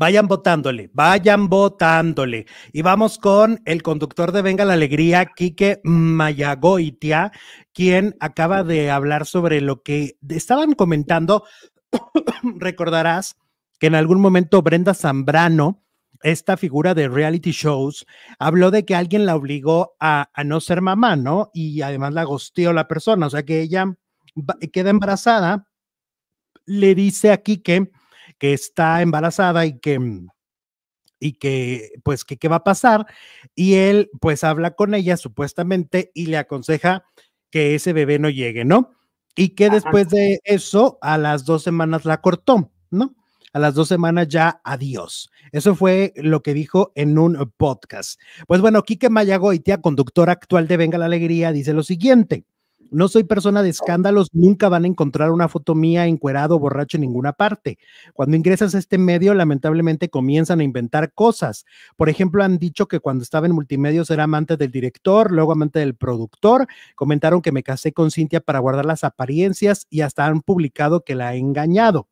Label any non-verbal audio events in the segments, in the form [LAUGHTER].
Vayan votándole, vayan votándole. Y vamos con el conductor de Venga la Alegría, Quique Mayagoitia, quien acaba de hablar sobre lo que estaban comentando. [COUGHS] Recordarás que en algún momento Brenda Zambrano, esta figura de reality shows, habló de que alguien la obligó a, no ser mamá, ¿no? Y además la gosteó la persona, o sea que ella queda embarazada, le dice a Quique que está embarazada y que mm, y que pues qué va a pasar y él pues habla con ella supuestamente y le aconseja que ese bebé no llegue, ¿no? Y que después de eso a las dos semanas la cortó, ¿no? A las dos semanas ya adiós. Eso fue lo que dijo en un podcast. Pues bueno, Quique tía conductora actual de Venga la Alegría, dice lo siguiente. No soy persona de escándalos, nunca van a encontrar una foto mía encuerado, borracho en ninguna parte. Cuando ingresas a este medio, lamentablemente comienzan a inventar cosas. Por ejemplo, han dicho que cuando estaba en multimedios era amante del director, luego amante del productor. Comentaron que me casé con Cintia para guardar las apariencias y hasta han publicado que la he engañado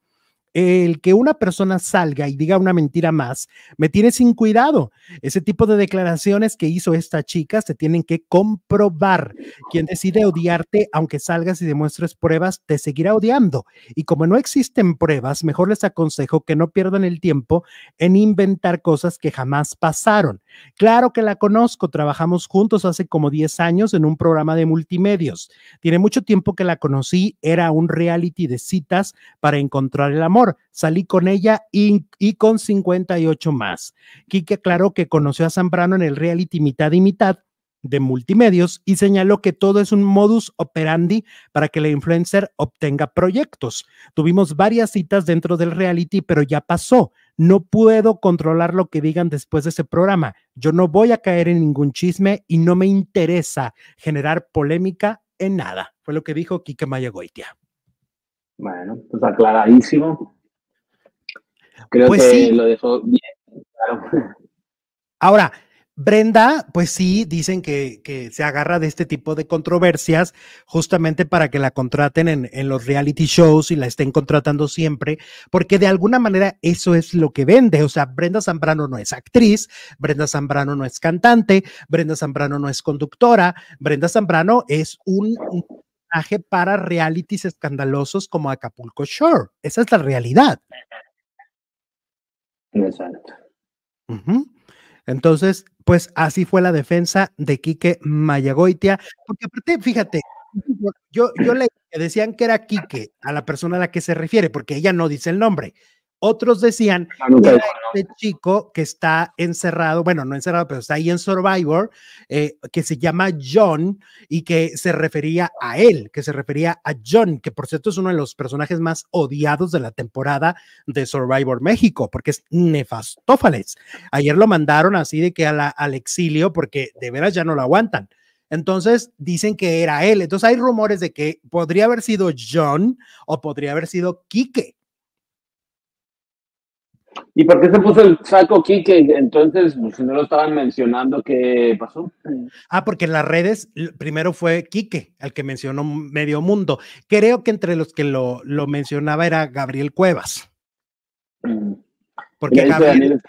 el que una persona salga y diga una mentira más, me tiene sin cuidado. Ese tipo de declaraciones que hizo esta chica se tienen que comprobar. Quien decide odiarte, aunque salgas y demuestres pruebas, te seguirá odiando. Y como no existen pruebas, mejor les aconsejo que no pierdan el tiempo en inventar cosas que jamás pasaron. Claro que la conozco, trabajamos juntos hace como 10 años en un programa de multimedios. Tiene mucho tiempo que la conocí, era un reality de citas para encontrar el amor. Salí con ella y, y con 58 más. Kike aclaró que conoció a Zambrano en el reality mitad y mitad de multimedios y señaló que todo es un modus operandi para que la influencer obtenga proyectos. Tuvimos varias citas dentro del reality, pero ya pasó. No puedo controlar lo que digan después de ese programa. Yo no voy a caer en ningún chisme y no me interesa generar polémica en nada. Fue lo que dijo Kike Mayagoitia. Bueno, pues aclaradísimo. Creo pues que lo dejó bien. Claro. Ahora, Brenda, pues sí, dicen que, que, se agarra de este tipo de controversias justamente para que la contraten en, los reality shows y la estén contratando siempre, porque de alguna manera eso es lo que vende. O sea, Brenda Zambrano no es actriz, Brenda Zambrano no es cantante, Brenda Zambrano no es conductora, Brenda Zambrano es un, personaje para realities escandalosos como Acapulco Shore. Esa es la realidad. Exacto. Entonces, pues así fue la defensa de Quique Mayagoitia, porque aparte, fíjate, yo, yo le decían que era Quique a la persona a la que se refiere, porque ella no dice el nombre. Otros decían, ah, que este chico que está encerrado, bueno, no encerrado, pero está ahí en Survivor, eh, que se llama John y que se refería a él, que se refería a John, que por cierto es uno de los personajes más odiados de la temporada de Survivor México, porque es nefastófales. Ayer lo mandaron así de que al exilio, porque de veras ya no lo aguantan. Entonces dicen que era él. Entonces hay rumores de que podría haber sido John o podría haber sido Quique ¿Y por qué se puso el saco Quique? Entonces, pues, si no lo estaban mencionando, ¿qué pasó? Ah, porque en las redes primero fue Quique, al que mencionó medio mundo. Creo que entre los que lo, lo mencionaba era Gabriel Cuevas. Mm. Porque Gabriel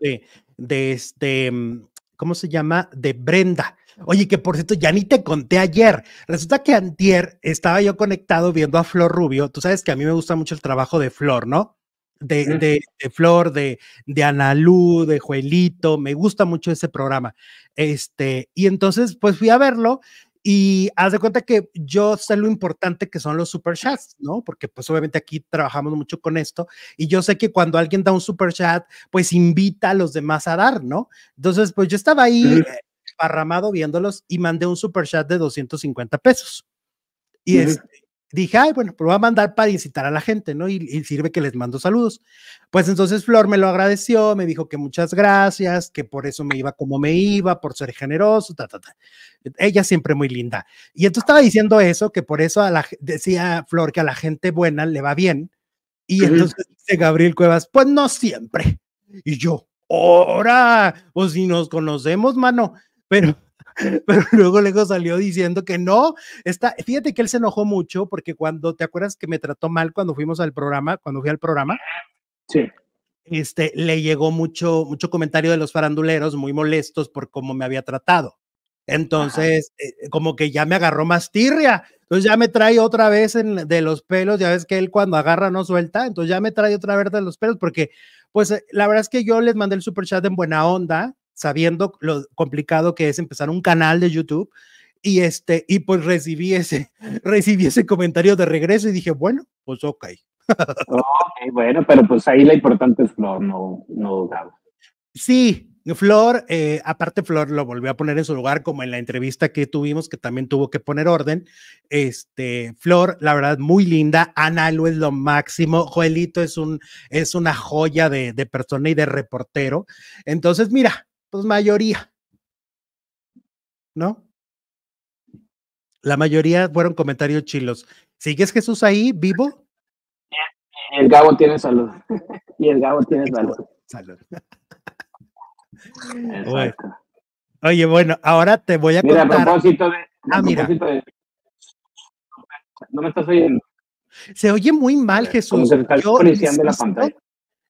de, de este, mm, ¿cómo se llama? De Brenda. Oye, que por cierto, ya ni te conté ayer. Resulta que antier estaba yo conectado viendo a Flor Rubio. Tú sabes que a mí me gusta mucho el trabajo de Flor, ¿no? de, Flor, de, de Analú, de Juelito, me gusta mucho ese programa. Este, y entonces, pues fui a verlo y haz de cuenta que yo sé lo importante que son los super chats, ¿no? Porque pues obviamente aquí trabajamos mucho con esto y yo sé que cuando alguien da un super chat, pues invita a los demás a dar, ¿no? Entonces, pues yo estaba ahí eh, parramado viéndolos y mandé un super chat de 250 pesos. Y, es... Este, dije, ay, bueno, pues voy a mandar para incitar a la gente, ¿no? Y, sirve que les mando saludos. Pues entonces Flor me lo agradeció, me dijo que muchas gracias, que por eso me iba como me iba, por ser generoso, ta, ta, ta. Ella siempre muy linda. Y entonces estaba diciendo eso, que por eso la, decía Flor que a la gente buena le va bien. Y entonces dice Gabriel Cuevas, pues no siempre. Y yo, ahora, pues si nos conocemos, mano, pero [LAUGHS] pero luego luego salió diciendo que no, está, fíjate que él se enojó mucho porque cuando, ¿te acuerdas que me trató mal cuando fuimos al programa, cuando fui al programa? Sí. Este, le llegó mucho, mucho comentario de los faranduleros muy molestos por cómo me había tratado. Entonces, eh, eh, como que ya me agarró más tirria. Entonces ya me trae otra vez de los pelos. Ya ves que él cuando agarra no suelta. Entonces ya me trae otra vez de los pelos porque, pues, eh, la verdad es que yo les mandé el super chat en buena onda sabiendo lo complicado que es empezar un canal de YouTube. Y, este, y pues recibí ese, [LAUGHS] ese comentario de regreso y dije, bueno, pues ok. okay bueno, pero pues ahí la importante es Flor, no, no Sí, Flor, eh, aparte Flor lo volvió a poner en su lugar, como en la entrevista que tuvimos, que también tuvo que poner orden. Este, Flor, la verdad, muy linda. Ana Lu es lo máximo. Joelito es, un, es una joya de persona y de reportero. Entonces, mira, pues mayoría, ¿no? La mayoría fueron comentarios chilos. ¿Sigues Jesús ahí, vivo? Eh, el Gabo tiene salud. [LAUGHS] Y el Gabo tiene salud. Salud. [LAUGHS] Oye, bueno, ahora te voy a mira, A de. Ah, mira. No me estás oyendo. Se oye muy mal, Jesús. Como se está de la pantalla.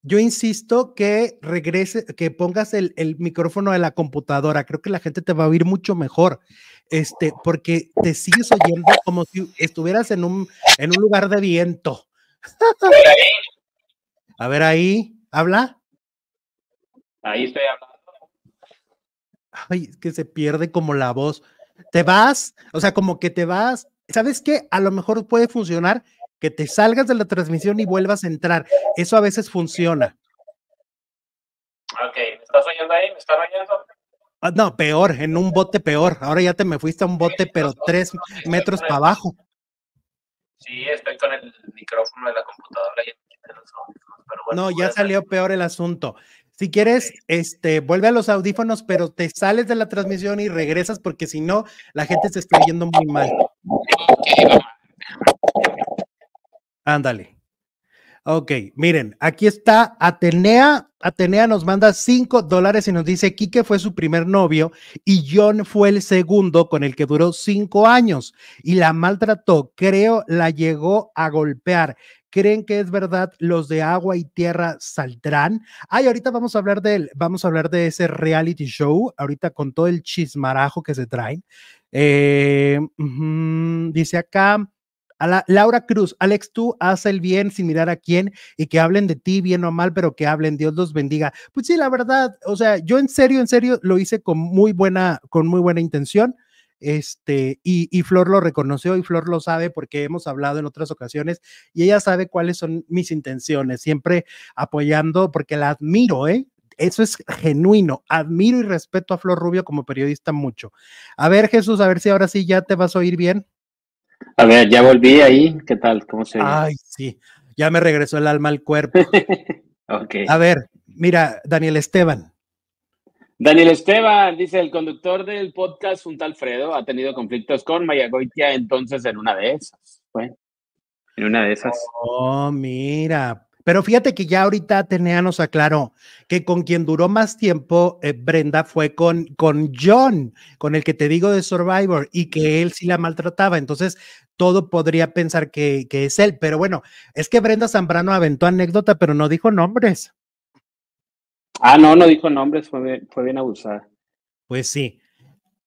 Yo insisto que regrese, que pongas el, micrófono de la computadora. Creo que la gente te va a oír mucho mejor, este, porque te sigues oyendo como si estuvieras en un, en un lugar de viento. [LAUGHS] a ver ahí, habla. Ahí estoy hablando. Ay, es que se pierde como la voz. Te vas, o sea, como que te vas. ¿Sabes qué? A lo mejor puede funcionar que te salgas de la transmisión y vuelvas a entrar. Eso a veces funciona. Ok, ¿me estás oyendo ahí? ¿Me estás oyendo? Ah, no, peor, en un bote peor. Ahora ya te me fuiste a un bote, pero tres metros para abajo. Sí, estoy con el micrófono de la computadora y los pero bueno, No, pues ya salió peor el asunto. Si quieres, este, vuelve a los audífonos, pero te sales de la transmisión y regresas porque si no, la gente se está yendo muy mal. vamos. Ándale. Ok, miren, aquí está Atenea. Atenea nos manda cinco dólares y nos dice, Quique fue su primer novio y John fue el segundo con el que duró cinco años y la maltrató, creo, la llegó a golpear. ¿Creen que es verdad? Los de agua y tierra saldrán. Ay, ahorita vamos a hablar de él, vamos a hablar de ese reality show, ahorita con todo el chismarajo que se trae. Eh, dice acá. Laura Cruz, Alex, tú haz el bien sin mirar a quién y que hablen de ti bien o mal, pero que hablen, Dios los bendiga. Pues sí, la verdad, o sea, yo en serio, en serio lo hice con muy buena, con muy buena intención. Este, y, y Flor lo reconoció y Flor lo sabe porque hemos hablado en otras ocasiones y ella sabe cuáles son mis intenciones, siempre apoyando porque la admiro, ¿eh? eso es genuino. Admiro y respeto a Flor Rubio como periodista mucho. A ver, Jesús, a ver si ahora sí ya te vas a oír bien. A ver, ya volví ahí. ¿Qué tal? ¿Cómo se ve? Ay, sí. Ya me regresó el alma al cuerpo. [LAUGHS] okay. A ver, mira, Daniel Esteban. Daniel Esteban dice: el conductor del podcast, un tal ha tenido conflictos con Mayagoitia, entonces en una de esas. Bueno, en una de esas. Oh, mira, pero fíjate que ya ahorita Atenea nos aclaró que con quien duró más tiempo eh, Brenda fue con, con John, con el que te digo de Survivor, y que él sí la maltrataba. Entonces, todo podría pensar que, que es él. Pero bueno, es que Brenda Zambrano aventó anécdota, pero no dijo nombres. Ah, no, no dijo nombres, fue fue bien abusada. Pues sí.